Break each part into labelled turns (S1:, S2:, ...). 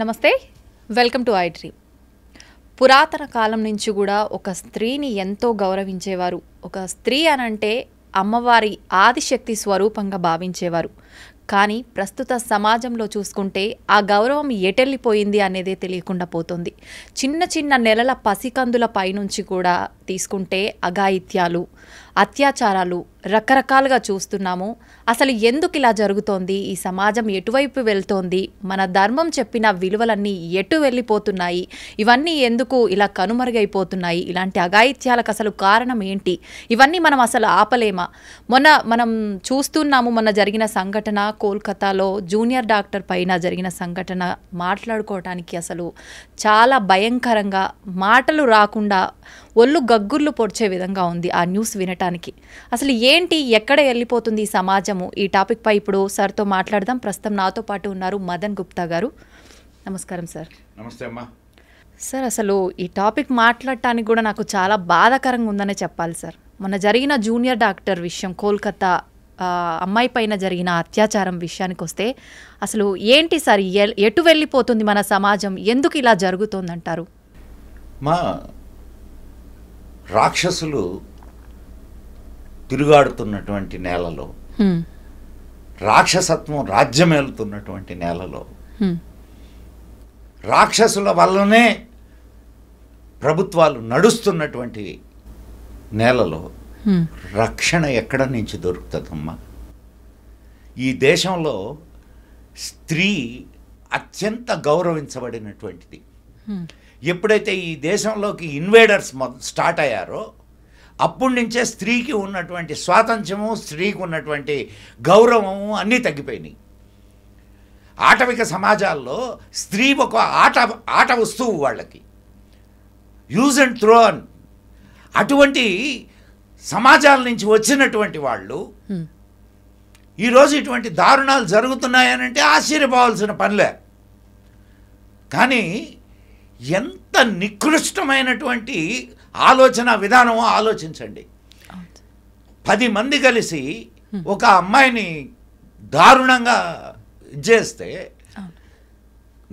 S1: నమస్తే welcome to I dream పురాతన కాలం నుంచి కూడా ఒక స్త్రీని ఎంతో గౌరవించేవారు ఒక స్త్రీ అనంటే అమ్మవారి ఆదిశక్తి స్వరూపంగా భావించేవారు కానీ ప్రస్తుత సమాజంలో చూసుకుంటే ఆ గౌరవం ఎటెళ్ళిపోయింది అనేదే తెలియకుండా పోతుంది చిన్న చిన్న నెలల పసికందుల పైనుంచి కూడా తీసుకుంటే అఘాయిత్యాలు అత్యాచారాలు రకరకాలుగా చూస్తున్నాము అసలు ఎందుకు ఇలా జరుగుతోంది ఈ సమాజం ఎటువైపు వెళ్తోంది మన ధర్మం చెప్పిన విలువలన్నీ ఎటు వెళ్ళిపోతున్నాయి ఇవన్నీ ఎందుకు ఇలా కనుమరుగైపోతున్నాయి ఇలాంటి అఘాయిత్యాలకు అసలు కారణం ఏంటి ఇవన్నీ మనం అసలు ఆపలేమా మొన్న మనం చూస్తున్నాము మొన్న జరిగిన సంఘటన కోల్కతాలో జూనియర్ డాక్టర్ పైన జరిగిన సంఘటన మాట్లాడుకోవటానికి అసలు చాలా భయంకరంగా మాటలు రాకుండా ఒళ్ళు గగ్గుర్లు పొడిచే విధంగా ఉంది ఆ న్యూస్ వినటానికి అసలు ఏంటి ఎక్కడ వెళ్ళిపోతుంది ఈ సమాజము ఈ టాపిక్పై ఇప్పుడు సార్తో మాట్లాడదాం ప్రస్తుతం నాతో పాటు ఉన్నారు మదన్ గుప్తా గారు నమస్కారం సార్ నమస్తే అమ్మా సార్ అసలు ఈ టాపిక్ మాట్లాడటానికి కూడా నాకు చాలా బాధాకరంగా ఉందనే చెప్పాలి సార్ మొన్న జరిగిన జూనియర్ డాక్టర్ విషయం కోల్కతా అమ్మాయి పైన జరిగిన అత్యాచారం విషయానికి వస్తే అసలు ఏంటి సార్ ఎటు వెళ్ళిపోతుంది మన సమాజం ఎందుకు ఇలా జరుగుతుందంటారు
S2: మా రాక్షసులు తిరుగాడుతున్నటువంటి నేలలో రాక్షసత్వం రాజ్యమేలుతున్నటువంటి నేలలో రాక్షసుల వల్లనే ప్రభుత్వాలు నడుస్తున్నటువంటి నేలలో రక్షణ ఎక్కడ నుంచి దొరుకుతుందమ్మా ఈ దేశంలో స్త్రీ అత్యంత గౌరవించబడినటువంటిది ఎప్పుడైతే ఈ దేశంలోకి ఇన్వేడర్స్ స్టార్ట్ అయ్యారో అప్పటి నుంచే స్త్రీకి ఉన్నటువంటి స్వాతంత్ర్యము స్త్రీకి ఉన్నటువంటి గౌరవము అన్నీ తగ్గిపోయినాయి ఆటవిక సమాజాల్లో స్త్రీ ఒక ఆట ఆట వస్తువు వాళ్ళకి యూజ్ అండ్ అన్ అటువంటి సమాజాల నుంచి వచ్చినటువంటి వాళ్ళు ఈరోజు ఇటువంటి దారుణాలు జరుగుతున్నాయనంటే ఆశ్చర్యపోవాల్సిన పనిలే కానీ ఎంత నికృష్టమైనటువంటి ఆలోచన విధానమో ఆలోచించండి పది మంది కలిసి ఒక అమ్మాయిని దారుణంగా చేస్తే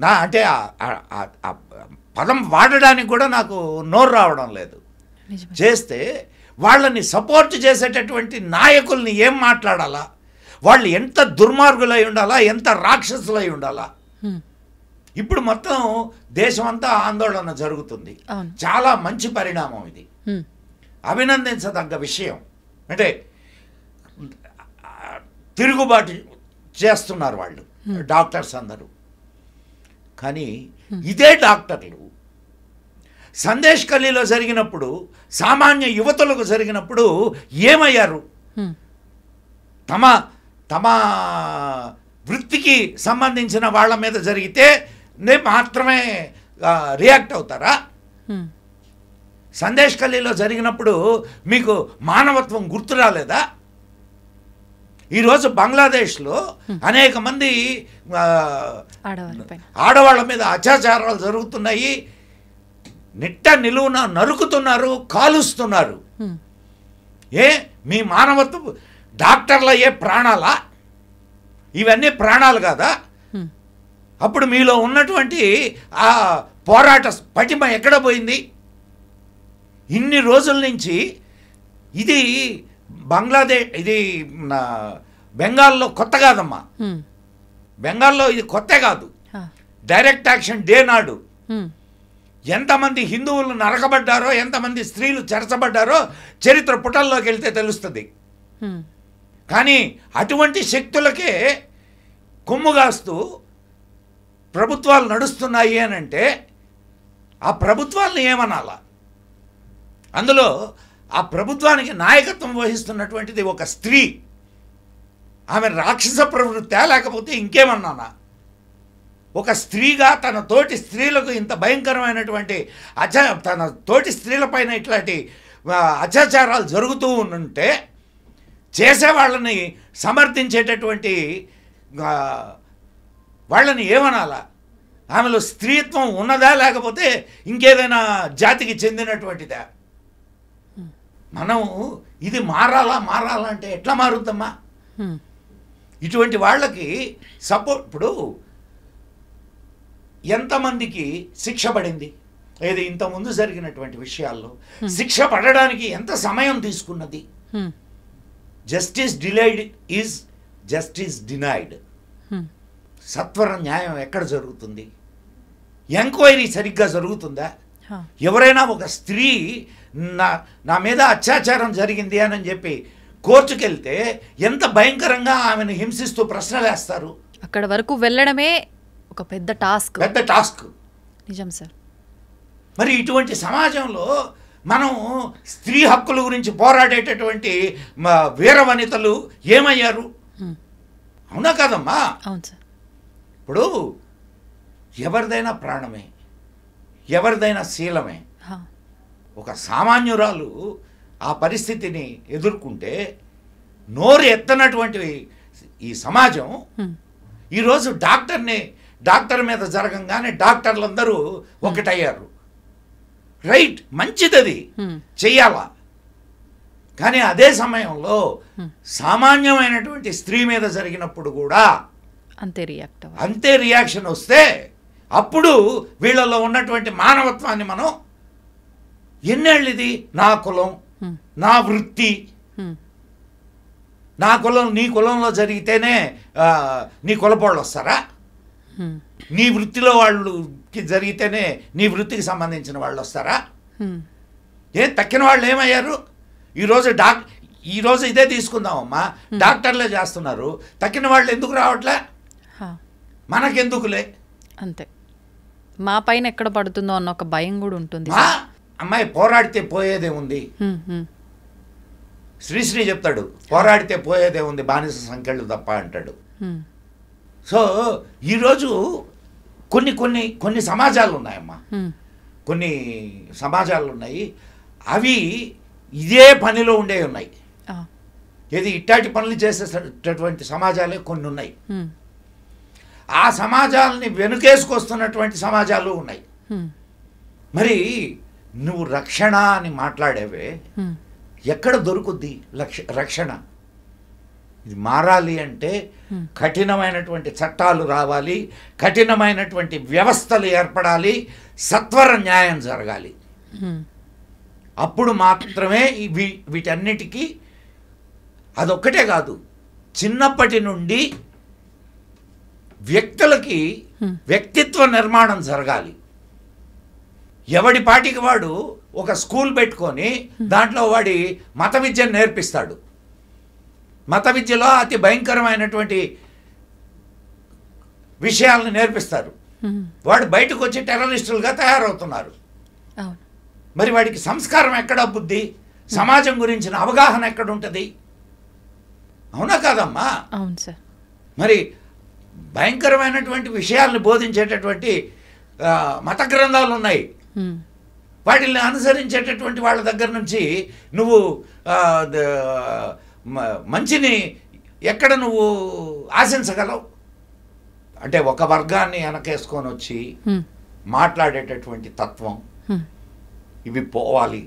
S2: నా అంటే పదం వాడడానికి కూడా నాకు నోరు రావడం లేదు చేస్తే వాళ్ళని సపోర్ట్ చేసేటటువంటి నాయకుల్ని ఏం మాట్లాడాలా వాళ్ళు ఎంత దుర్మార్గులై ఉండాలా ఎంత రాక్షసులై ఉండాలా ఇప్పుడు మొత్తం దేశమంతా ఆందోళన జరుగుతుంది చాలా మంచి పరిణామం ఇది అభినందించదగ్గ విషయం అంటే తిరుగుబాటు చేస్తున్నారు వాళ్ళు డాక్టర్స్ అందరూ కానీ ఇదే డాక్టర్లు సందేశ్ కల్లీలో జరిగినప్పుడు సామాన్య యువతలకు జరిగినప్పుడు ఏమయ్యారు తమ తమ వృత్తికి సంబంధించిన వాళ్ళ మీద జరిగితే మాత్రమే రియాక్ట్ అవుతారా సందేశ్ కల్లీలో జరిగినప్పుడు మీకు మానవత్వం గుర్తు రాలేదా ఈరోజు బంగ్లాదేశ్లో అనేక మంది ఆడవాళ్ళ మీద అత్యాచారాలు జరుగుతున్నాయి నిట్ట నిలువున నరుకుతున్నారు కాలుస్తున్నారు ఏ మీ మానవత్వం డాక్టర్ల ఏ ప్రాణాలా ఇవన్నీ ప్రాణాలు కాదా అప్పుడు మీలో ఉన్నటువంటి ఆ పోరాట పటిమ ఎక్కడ పోయింది ఇన్ని రోజుల నుంచి ఇది బంగ్లాదేశ్ ఇది బెంగాల్లో కొత్త కాదమ్మా బెంగాల్లో ఇది కొత్త కాదు డైరెక్ట్ యాక్షన్ డే నాడు ఎంతమంది హిందువులు నరకబడ్డారో ఎంతమంది స్త్రీలు చెరచబడ్డారో చరిత్ర పుటల్లోకి వెళ్తే తెలుస్తుంది కానీ అటువంటి శక్తులకే కొమ్ము కాస్తూ ప్రభుత్వాలు నడుస్తున్నాయి అని అంటే ఆ ప్రభుత్వాలను ఏమనాలా అందులో ఆ ప్రభుత్వానికి నాయకత్వం వహిస్తున్నటువంటిది ఒక స్త్రీ ఆమె రాక్షస ప్రవృత్తి లేకపోతే ఇంకేమన్నానా ఒక స్త్రీగా తన తోటి స్త్రీలకు ఇంత భయంకరమైనటువంటి అచ తన తోటి స్త్రీలపైన ఇట్లాంటి అత్యాచారాలు జరుగుతూ ఉంటే చేసేవాళ్ళని సమర్థించేటటువంటి వాళ్ళని ఏమనాలా ఆమెలో స్త్రీత్వం ఉన్నదా లేకపోతే ఇంకేదైనా జాతికి చెందినటువంటిదా మనం ఇది మారాలా మారాలా అంటే ఎట్లా మారుద్దమ్మా ఇటువంటి వాళ్ళకి సపోర్ట్ ఇప్పుడు ఎంతమందికి శిక్ష పడింది ఏది ఇంతకుముందు జరిగినటువంటి విషయాల్లో శిక్ష పడడానికి ఎంత సమయం తీసుకున్నది justice delayed is justice denied సత్వర న్యాయం ఎక్కడ జరుగుతుంది ఎంక్వైరీ సరిగ్గా జరుగుతుందా ఎవరైనా ఒక స్త్రీ నా నా మీద అత్యాచారం జరిగింది అని చెప్పి వెళ్తే ఎంత భయంకరంగా ఆమెను హింసిస్తూ ప్రశ్న వేస్తారు
S1: అక్కడ వరకు వెళ్ళడమే ఒక పెద్ద టాస్క్ పెద్ద టాస్క్
S2: నిజం సార్ మరి ఇటువంటి సమాజంలో మనం స్త్రీ హక్కుల గురించి పోరాడేటటువంటి వీరవనితలు ఏమయ్యారు అవునా కాదమ్మా అవును సార్ ఇప్పుడు ఎవరిదైనా ప్రాణమే ఎవరిదైనా శీలమే ఒక సామాన్యురాలు ఆ పరిస్థితిని ఎదుర్కొంటే నోరు ఎత్తనటువంటి ఈ సమాజం ఈరోజు డాక్టర్ని డాక్టర్ మీద జరగంగానే డాక్టర్లందరూ ఒకటయ్యారు రైట్ మంచిదది చెయ్యాలా కానీ అదే సమయంలో సామాన్యమైనటువంటి స్త్రీ మీద జరిగినప్పుడు కూడా అంతే రియాక్ట్ అంతే రియాక్షన్ వస్తే అప్పుడు వీళ్ళలో ఉన్నటువంటి మానవత్వాన్ని మనం ఎన్నేళ్ళు ఇది నా కులం నా వృత్తి నా కులం నీ కులంలో జరిగితేనే నీ కులపోళ్ళు వస్తారా నీ వృత్తిలో వాళ్ళకి జరిగితేనే నీ వృత్తికి సంబంధించిన వాళ్ళు వస్తారా ఏం తక్కిన వాళ్ళు ఏమయ్యారు ఈరోజు డాక్ ఈరోజు ఇదే తీసుకుందామమ్మా డాక్టర్లే చేస్తున్నారు తక్కిన వాళ్ళు ఎందుకు రావట్లే మనకెందుకులే
S1: అంతే మా పైన ఎక్కడ పడుతుందో అన్న ఒక భయం కూడా ఉంటుంది
S2: అమ్మాయి పోరాడితే పోయేదే ఉంది శ్రీశ్రీ చెప్తాడు పోరాడితే పోయేదే ఉంది బానిస సంఖ్యలు తప్ప అంటాడు సో ఈరోజు కొన్ని కొన్ని కొన్ని సమాజాలు ఉన్నాయమ్మా కొన్ని సమాజాలు ఉన్నాయి అవి ఇదే పనిలో ఉండే ఉన్నాయి ఏది ఇట్టాటి పనులు చేసేటటువంటి సమాజాలే కొన్ని ఉన్నాయి ఆ సమాజాలని వెనుకేసుకొస్తున్నటువంటి సమాజాలు ఉన్నాయి మరి నువ్వు రక్షణ అని మాట్లాడేవే ఎక్కడ దొరుకుద్ది రక్షణ ఇది మారాలి అంటే కఠినమైనటువంటి చట్టాలు రావాలి కఠినమైనటువంటి వ్యవస్థలు ఏర్పడాలి సత్వర న్యాయం జరగాలి అప్పుడు మాత్రమే వీటన్నిటికీ అదొక్కటే కాదు చిన్నప్పటి నుండి వ్యక్తులకి వ్యక్తిత్వ నిర్మాణం జరగాలి ఎవడి పాటికి వాడు ఒక స్కూల్ పెట్టుకొని దాంట్లో వాడి మత విద్యను నేర్పిస్తాడు మత విద్యలో అతి భయంకరమైనటువంటి విషయాలను నేర్పిస్తారు వాడు బయటకు వచ్చి టెర్రరిస్టులుగా తయారవుతున్నారు మరి వాడికి సంస్కారం ఎక్కడ బుద్ధి సమాజం గురించిన అవగాహన ఎక్కడ ఉంటుంది అవునా కాదమ్మా అవును సార్ మరి భయంకరమైనటువంటి విషయాలను బోధించేటటువంటి మత గ్రంథాలు ఉన్నాయి వాటిని అనుసరించేటటువంటి వాళ్ళ దగ్గర నుంచి నువ్వు మంచిని ఎక్కడ నువ్వు ఆశించగలవు అంటే ఒక వర్గాన్ని వెనకేసుకొని వచ్చి మాట్లాడేటటువంటి తత్వం ఇవి పోవాలి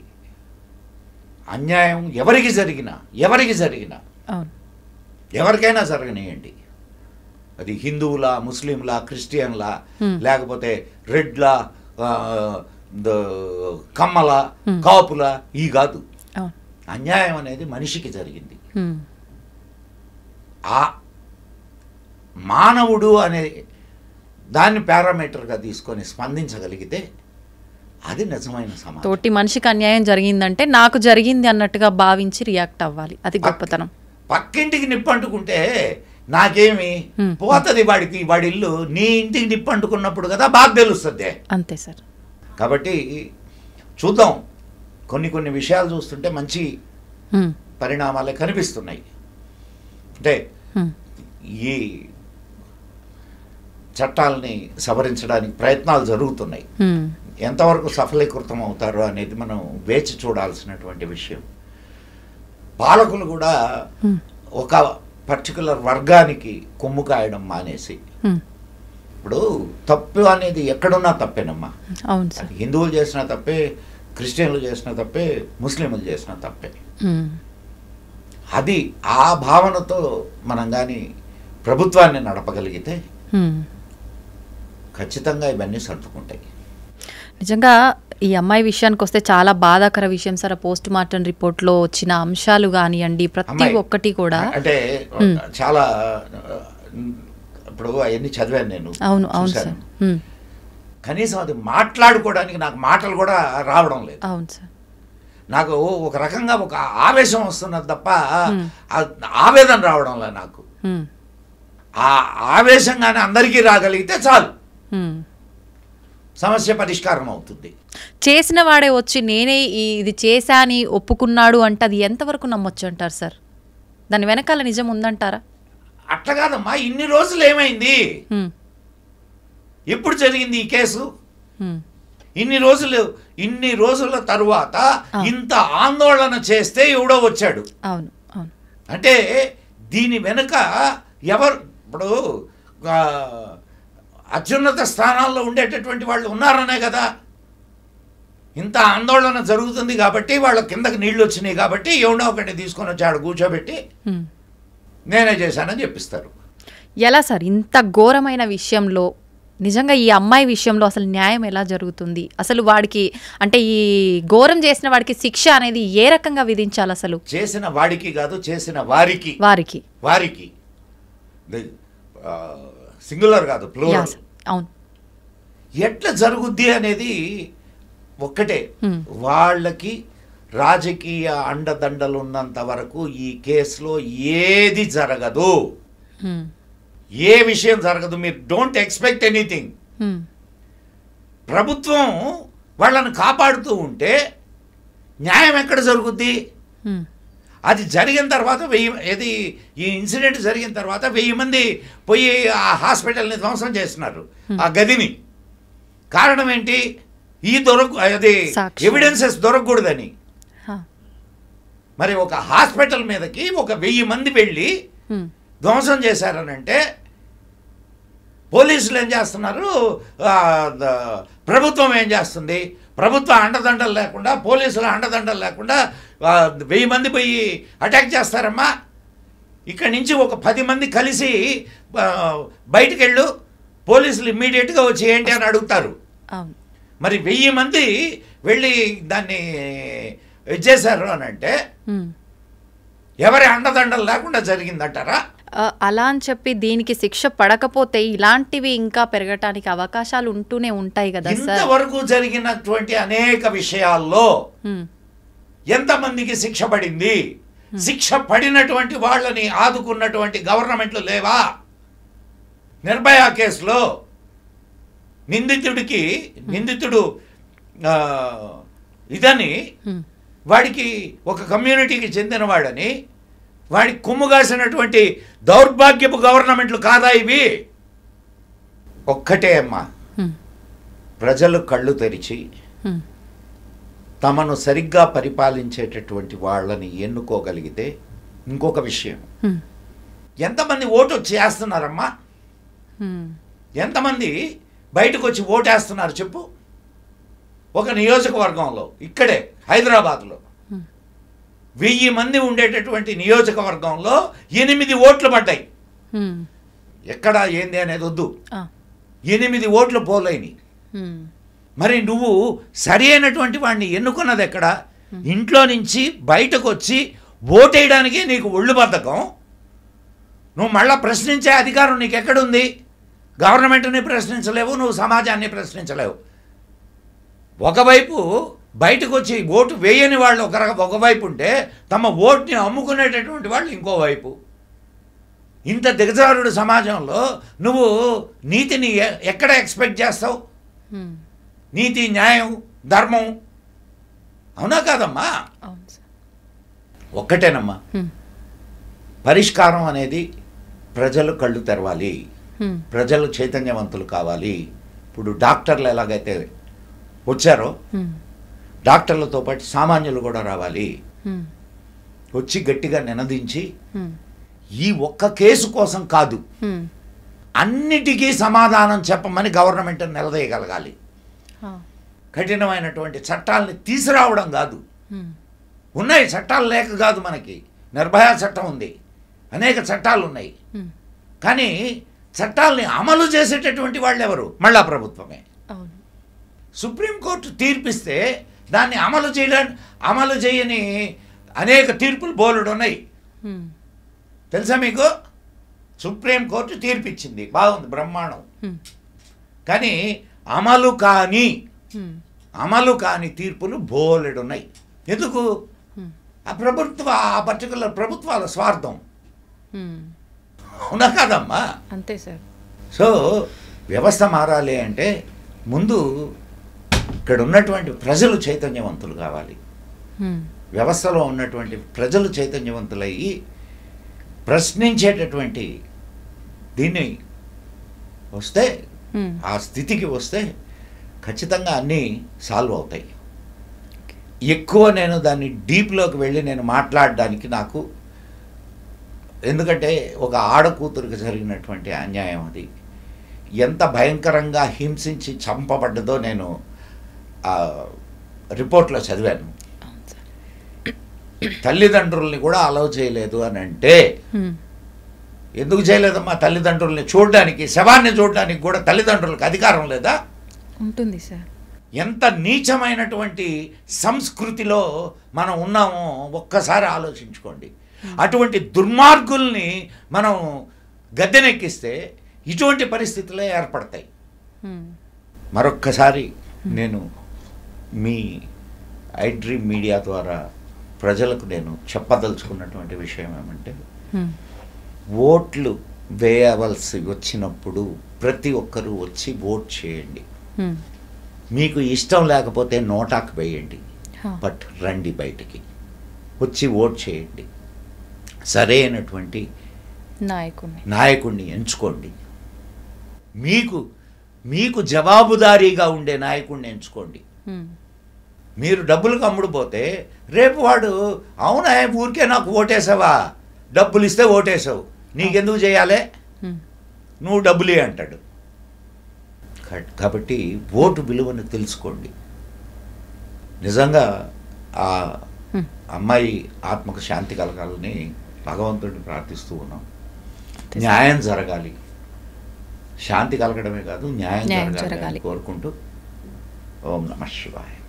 S2: అన్యాయం ఎవరికి జరిగినా ఎవరికి జరిగినా ఎవరికైనా జరగనియండి అది హిందువులా ముస్లింలా క్రిస్టియన్లా లేకపోతే రెడ్లా కమ్మల కాపుల ఈ కాదు అన్యాయం అనేది మనిషికి జరిగింది ఆ మానవుడు అనే దాన్ని పారామీటర్గా తీసుకొని స్పందించగలిగితే అది నిజమైన సమాజం
S1: తోటి మనిషికి అన్యాయం జరిగిందంటే నాకు జరిగింది అన్నట్టుగా భావించి రియాక్ట్ అవ్వాలి అది గొప్పతనం
S2: పక్కింటికి నిప్పంటుకుంటే నాకేమి పోతుంది వాడికి వాడి ఇల్లు నీ ఇంటికి నిప్పు అంటుకున్నప్పుడు కదా బాగా తెలుస్తుంది అంతే సార్ కాబట్టి చూద్దాం కొన్ని కొన్ని విషయాలు చూస్తుంటే మంచి పరిణామాలే కనిపిస్తున్నాయి అంటే ఈ చట్టాలని సవరించడానికి ప్రయత్నాలు జరుగుతున్నాయి ఎంతవరకు సఫలీకృతం అవుతారో అనేది మనం వేచి చూడాల్సినటువంటి విషయం పాలకులు కూడా ఒక పర్టికులర్ వర్గానికి కొమ్ము కాయడం మానేసి ఇప్పుడు తప్పు అనేది ఎక్కడున్నా తప్పేనమ్మా హిందువులు చేసిన తప్పే క్రిస్టియన్లు చేసిన తప్పే ముస్లింలు చేసిన తప్పే అది ఆ భావనతో మనం కానీ ప్రభుత్వాన్ని నడపగలిగితే ఖచ్చితంగా ఇవన్నీ సర్దుకుంటాయి
S1: నిజంగా ఈ అమ్మాయి విషయానికి వస్తే చాలా బాధాకర విషయం సార్ పోస్ట్ మార్టం రిపోర్ట్లో వచ్చిన అంశాలు కానివ్వండి ప్రతి ఒక్కటి కూడా అంటే
S2: చాలా ఇప్పుడు అవన్నీ చదివాను నేను అవును అవును సార్ కనీసం అది మాట్లాడుకోవడానికి నాకు మాటలు కూడా రావడం లేదు అవును సార్ నాకు ఒక రకంగా ఒక ఆవేశం వస్తున్నది తప్ప ఆవేదన రావడం లేదు నాకు ఆ ఆవేశంగానే అందరికీ రాగలిగితే చాలు సమస్య పరిష్కారం అవుతుంది
S1: చేసిన వాడే వచ్చి నేనే ఇది చేశాని ఒప్పుకున్నాడు అంటే అది ఎంతవరకు నమ్మొచ్చు అంటారు సార్ దాని వెనకాల నిజం ఉందంటారా
S2: అట్లా కాదమ్మా ఇన్ని రోజులు ఏమైంది ఎప్పుడు జరిగింది ఈ కేసు ఇన్ని రోజులు ఇన్ని రోజుల తరువాత ఇంత ఆందోళన చేస్తే ఎవడో వచ్చాడు అవును అవును అంటే దీని వెనుక ఎవరు ఇప్పుడు అత్యున్నత స్థానాల్లో ఉండేటటువంటి వాళ్ళు ఉన్నారనే కదా ఇంత ఆందోళన జరుగుతుంది కాబట్టి వాళ్ళ కిందకి నీళ్ళు వచ్చినాయి కాబట్టి ఏమన్నా ఒకటి తీసుకొని వచ్చి కూర్చోబెట్టి నేనే చేశానని చెప్పిస్తారు
S1: ఎలా సార్ ఇంత ఘోరమైన విషయంలో నిజంగా ఈ అమ్మాయి విషయంలో అసలు న్యాయం ఎలా జరుగుతుంది అసలు వాడికి అంటే ఈ ఘోరం చేసిన వాడికి శిక్ష అనేది ఏ రకంగా విధించాలి అసలు
S2: చేసిన వాడికి కాదు చేసిన వారికి వారికి వారికి సింగులర్ కాదు ప్లూరల్ అవును ఎట్లా జరుగుద్ది అనేది ఒక్కటే వాళ్ళకి రాజకీయ అండదండలు ఉన్నంత వరకు ఈ కేసులో ఏది జరగదు ఏ విషయం జరగదు మీరు డోంట్ ఎక్స్పెక్ట్ ఎనీథింగ్ ప్రభుత్వం వాళ్ళని కాపాడుతూ ఉంటే న్యాయం ఎక్కడ జరుగుద్ది అది జరిగిన తర్వాత వెయ్యి ఏది ఈ ఇన్సిడెంట్ జరిగిన తర్వాత వెయ్యి మంది పోయి ఆ హాస్పిటల్ని ధ్వంసం చేస్తున్నారు ఆ గదిని కారణం ఏంటి ఈ దొరక అది ఎవిడెన్సెస్ దొరకకూడదని మరి ఒక హాస్పిటల్ మీదకి ఒక వెయ్యి మంది వెళ్ళి ధ్వంసం చేశారనంటే పోలీసులు ఏం చేస్తున్నారు ప్రభుత్వం ఏం చేస్తుంది ప్రభుత్వ అండదండలు లేకుండా పోలీసులు అండదండలు లేకుండా వెయ్యి మంది పోయి అటాక్ చేస్తారమ్మా ఇక్కడి నుంచి ఒక పది మంది కలిసి బయటికి వెళ్ళు పోలీసులు ఇమ్మీడియట్గా వచ్చి ఏంటి అని అడుగుతారు మరి వెయ్యి మంది వెళ్ళి దాన్ని చేశారు అని అంటే ఎవరి అండదండలు లేకుండా జరిగిందంటారా
S1: అలా అని చెప్పి దీనికి శిక్ష పడకపోతే ఇలాంటివి ఇంకా పెరగటానికి అవకాశాలు ఉంటూనే ఉంటాయి కదా సార్
S2: వరకు జరిగినటువంటి అనేక విషయాల్లో ఎంత మందికి శిక్ష పడింది శిక్ష పడినటువంటి వాళ్ళని ఆదుకున్నటువంటి గవర్నమెంట్లు లేవా నిర్భయ కేసులో నిందితుడికి నిందితుడు ఇదని వాడికి ఒక కమ్యూనిటీకి చెందిన వాడని వాడికి కుమ్ముగాసినటువంటి దౌర్భాగ్యపు గవర్నమెంట్లు కాదా ఇవి ఒక్కటే అమ్మా ప్రజలు కళ్ళు తెరిచి తమను సరిగ్గా పరిపాలించేటటువంటి వాళ్ళని ఎన్నుకోగలిగితే ఇంకొక విషయం ఎంతమంది ఓటు చేస్తున్నారమ్మా ఎంతమంది బయటకు వచ్చి ఓటేస్తున్నారు చెప్పు ఒక నియోజకవర్గంలో ఇక్కడే హైదరాబాద్లో వెయ్యి మంది ఉండేటటువంటి నియోజకవర్గంలో ఎనిమిది ఓట్లు పడ్డాయి ఎక్కడ ఏంది అనేది వద్దు ఎనిమిది ఓట్లు పోలేని మరి నువ్వు సరి అయినటువంటి వాడిని ఎన్నుకున్నది ఎక్కడ ఇంట్లో నుంచి బయటకు వచ్చి ఓటేయడానికి నీకు ఒళ్ళు బద్ధకం నువ్వు మళ్ళా ప్రశ్నించే అధికారం నీకు ఎక్కడుంది గవర్నమెంట్ని ప్రశ్నించలేవు నువ్వు సమాజాన్ని ప్రశ్నించలేవు ఒకవైపు బయటకు వచ్చి ఓటు వేయని వాళ్ళు ఒక రకం ఒకవైపు ఉంటే తమ ఓటుని అమ్ముకునేటటువంటి వాళ్ళు ఇంకోవైపు ఇంత దిగజారుడు సమాజంలో నువ్వు నీతిని ఎక్కడ ఎక్స్పెక్ట్ చేస్తావు నీతి న్యాయం ధర్మం అవునా కాదమ్మా ఒక్కటేనమ్మా పరిష్కారం అనేది ప్రజలు కళ్ళు తెరవాలి ప్రజలు చైతన్యవంతులు కావాలి ఇప్పుడు డాక్టర్లు ఎలాగైతే వచ్చారో డాక్టర్లతో పాటు సామాన్యులు కూడా రావాలి వచ్చి గట్టిగా నినదించి ఈ ఒక్క కేసు కోసం కాదు అన్నిటికీ సమాధానం చెప్పమని గవర్నమెంట్ నిలదీయగలగాలి కఠినమైనటువంటి చట్టాలని తీసుకురావడం కాదు ఉన్నాయి చట్టాలు లేక కాదు మనకి నిర్భయ చట్టం ఉంది అనేక చట్టాలు ఉన్నాయి కానీ చట్టాలని అమలు చేసేటటువంటి వాళ్ళు ఎవరు మళ్ళా ప్రభుత్వమే సుప్రీంకోర్టు తీర్పిస్తే దాన్ని అమలు చేయడా అమలు చేయని అనేక తీర్పులు బోలుడు ఉన్నాయి తెలుసా మీకు సుప్రీం కోర్టు తీర్పిచ్చింది బాగుంది బ్రహ్మాండం కానీ అమలు కాని అమలు కాని తీర్పులు బోలెడు ఉన్నాయి ఎందుకు ఆ ప్రభుత్వ ఆ పర్టికులర్ ప్రభుత్వాల స్వార్థం అవునా కాదమ్మా అంతే సార్ సో వ్యవస్థ మారాలి అంటే ముందు ఇక్కడ ఉన్నటువంటి ప్రజలు చైతన్యవంతులు కావాలి వ్యవస్థలో ఉన్నటువంటి ప్రజలు చైతన్యవంతులయ్యి ప్రశ్నించేటటువంటి దీన్ని వస్తే ఆ స్థితికి వస్తే ఖచ్చితంగా అన్నీ సాల్వ్ అవుతాయి ఎక్కువ నేను దాన్ని డీప్లోకి వెళ్ళి నేను మాట్లాడడానికి నాకు ఎందుకంటే ఒక ఆడకూతురికి జరిగినటువంటి అన్యాయం అది ఎంత భయంకరంగా హింసించి చంపబడ్డదో నేను రిపోర్ట్లో చదివాను తల్లిదండ్రుల్ని కూడా అలవ్ చేయలేదు అని అంటే ఎందుకు చేయలేదమ్మా తల్లిదండ్రుల్ని చూడడానికి శవాన్ని చూడడానికి కూడా తల్లిదండ్రులకు అధికారం లేదా
S3: ఉంటుంది సార్
S2: ఎంత నీచమైనటువంటి సంస్కృతిలో మనం ఉన్నామో ఒక్కసారి ఆలోచించుకోండి అటువంటి దుర్మార్గుల్ని మనం గద్దెనెక్కిస్తే ఇటువంటి పరిస్థితులే ఏర్పడతాయి మరొక్కసారి నేను మీ ఐ డ్రీమ్ మీడియా ద్వారా ప్రజలకు నేను చెప్పదలుచుకున్నటువంటి విషయం ఏమంటే ఓట్లు వేయవలసి వచ్చినప్పుడు ప్రతి ఒక్కరూ వచ్చి ఓట్ చేయండి మీకు ఇష్టం లేకపోతే నోటాకు వేయండి బట్ రండి బయటికి వచ్చి ఓట్ చేయండి సరైనటువంటి నాయకుడిని నాయకుడిని ఎంచుకోండి మీకు మీకు జవాబుదారీగా ఉండే నాయకుడిని ఎంచుకోండి మీరు డబ్బులు అమ్ముడుపోతే రేపు వాడు అవునా ఊరికే నాకు ఓటేసావా డబ్బులు ఇస్తే ఓటేసావు నీకెందుకు చేయాలి నువ్వు డబ్బులే అంటాడు కాబట్టి ఓటు విలువను తెలుసుకోండి నిజంగా ఆ అమ్మాయి ఆత్మకు శాంతి కలగాలని భగవంతుడిని ప్రార్థిస్తూ ఉన్నాం న్యాయం జరగాలి శాంతి కలగడమే కాదు న్యాయం జరగాలి కోరుకుంటూ ఓం నమ శివాయ